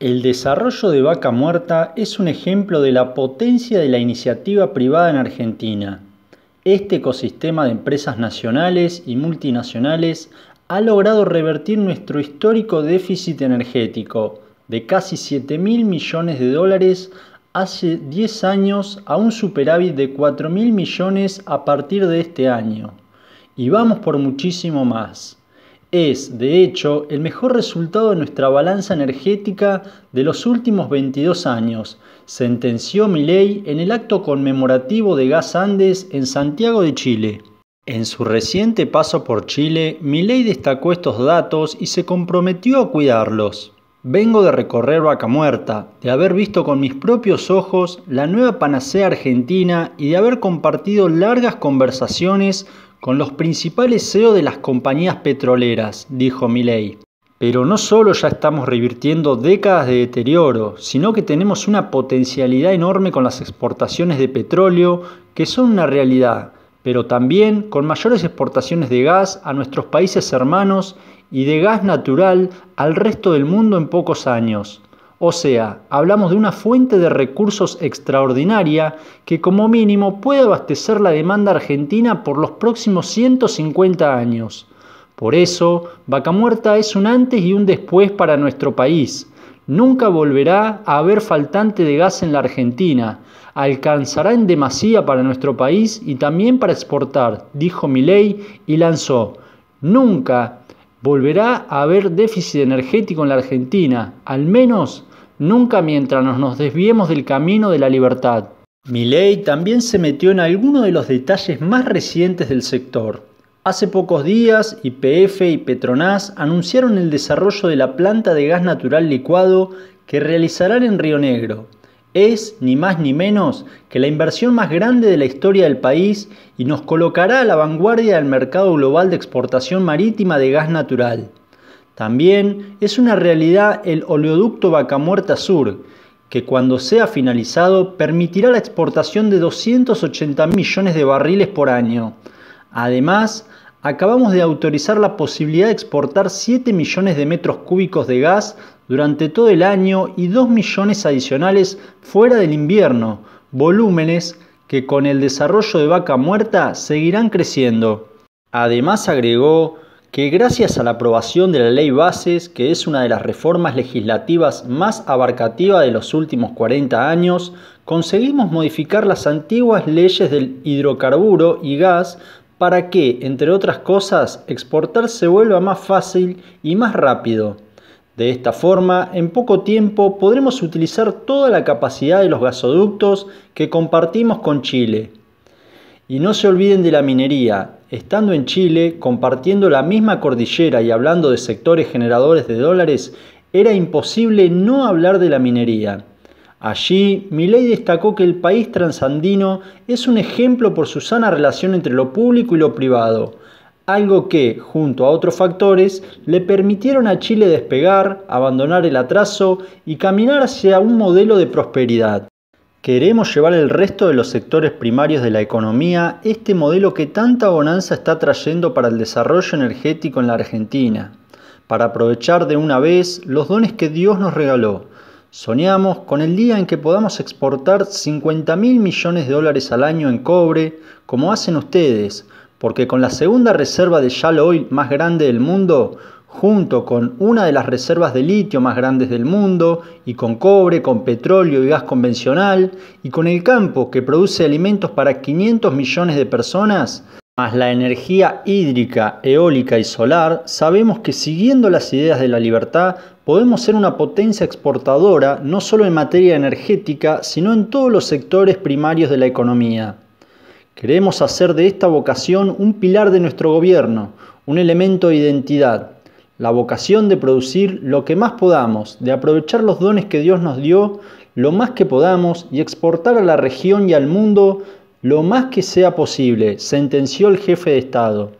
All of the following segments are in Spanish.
El desarrollo de Vaca Muerta es un ejemplo de la potencia de la iniciativa privada en Argentina. Este ecosistema de empresas nacionales y multinacionales ha logrado revertir nuestro histórico déficit energético de casi 7 mil millones de dólares hace 10 años a un superávit de 4 mil millones a partir de este año. Y vamos por muchísimo más. Es, de hecho, el mejor resultado de nuestra balanza energética de los últimos 22 años, sentenció Milei en el acto conmemorativo de Gas Andes en Santiago de Chile. En su reciente paso por Chile, Milei destacó estos datos y se comprometió a cuidarlos. Vengo de recorrer Vaca Muerta, de haber visto con mis propios ojos la nueva panacea argentina y de haber compartido largas conversaciones con los principales CEO de las compañías petroleras, dijo Miley. Pero no solo ya estamos revirtiendo décadas de deterioro, sino que tenemos una potencialidad enorme con las exportaciones de petróleo, que son una realidad, pero también con mayores exportaciones de gas a nuestros países hermanos y de gas natural al resto del mundo en pocos años. O sea, hablamos de una fuente de recursos extraordinaria que como mínimo puede abastecer la demanda argentina por los próximos 150 años. Por eso, Vaca Muerta es un antes y un después para nuestro país. Nunca volverá a haber faltante de gas en la Argentina. Alcanzará en demasía para nuestro país y también para exportar, dijo Milei y lanzó. Nunca Volverá a haber déficit energético en la Argentina, al menos nunca mientras nos, desviemos del camino de la libertad. Milei también se metió en algunos de los detalles más recientes del sector. Hace pocos días, IPF y Petronas anunciaron el desarrollo de la planta de gas natural licuado que realizarán en Río Negro es ni más ni menos que la inversión más grande de la historia del país y nos colocará a la vanguardia del mercado global de exportación marítima de gas natural. También es una realidad el oleoducto Vaca Sur, que cuando sea finalizado permitirá la exportación de 280 millones de barriles por año. Además, acabamos de autorizar la posibilidad de exportar 7 millones de metros cúbicos de gas durante todo el año y 2 millones adicionales fuera del invierno, volúmenes que con el desarrollo de vaca muerta seguirán creciendo. Además agregó que gracias a la aprobación de la ley Bases, que es una de las reformas legislativas más abarcativas de los últimos 40 años, conseguimos modificar las antiguas leyes del hidrocarburo y gas para que, entre otras cosas, exportar se vuelva más fácil y más rápido. De esta forma, en poco tiempo podremos utilizar toda la capacidad de los gasoductos que compartimos con Chile. Y no se olviden de la minería. Estando en Chile, compartiendo la misma cordillera y hablando de sectores generadores de dólares, era imposible no hablar de la minería. Allí, Milei destacó que el país transandino es un ejemplo por su sana relación entre lo público y lo privado, algo que, junto a otros factores, le permitieron a Chile despegar, abandonar el atraso y caminar hacia un modelo de prosperidad. Queremos llevar al resto de los sectores primarios de la economía este modelo que tanta bonanza está trayendo para el desarrollo energético en la Argentina, para aprovechar de una vez los dones que Dios nos regaló. Soñamos con el día en que podamos exportar 50 mil millones de dólares al año en cobre, como hacen ustedes, porque con la segunda reserva de shale oil más grande del mundo, junto con una de las reservas de litio más grandes del mundo, y con cobre, con petróleo y gas convencional, y con el campo que produce alimentos para 500 millones de personas, más la energía hídrica, eólica y solar, sabemos que siguiendo las ideas de la libertad podemos ser una potencia exportadora no solo en materia energética, sino en todos los sectores primarios de la economía. Queremos hacer de esta vocación un pilar de nuestro gobierno, un elemento de identidad, la vocación de producir lo que más podamos, de aprovechar los dones que Dios nos dio lo más que podamos y exportar a la región y al mundo lo más que sea posible, sentenció el jefe de Estado.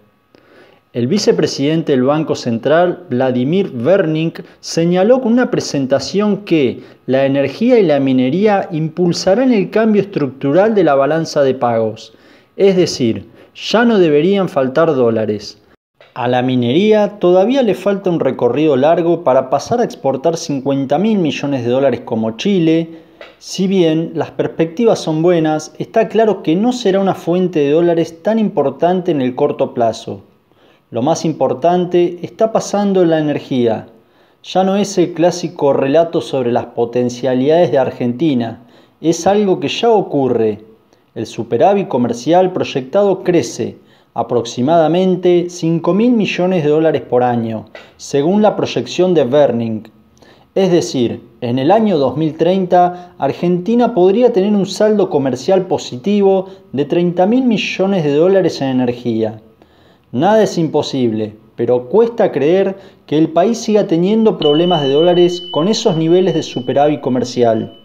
El vicepresidente del Banco Central, Vladimir Vernik, señaló con una presentación que la energía y la minería impulsarán el cambio estructural de la balanza de pagos es decir, ya no deberían faltar dólares. A la minería todavía le falta un recorrido largo para pasar a exportar 50 mil millones de dólares como Chile. Si bien las perspectivas son buenas, está claro que no será una fuente de dólares tan importante en el corto plazo. Lo más importante está pasando en la energía. Ya no es el clásico relato sobre las potencialidades de Argentina, es algo que ya ocurre el superávit comercial proyectado crece aproximadamente 5 mil millones de dólares por año, según la proyección de Verning. Es decir, en el año 2030, Argentina podría tener un saldo comercial positivo de 30.000 millones de dólares en energía. Nada es imposible, pero cuesta creer que el país siga teniendo problemas de dólares con esos niveles de superávit comercial.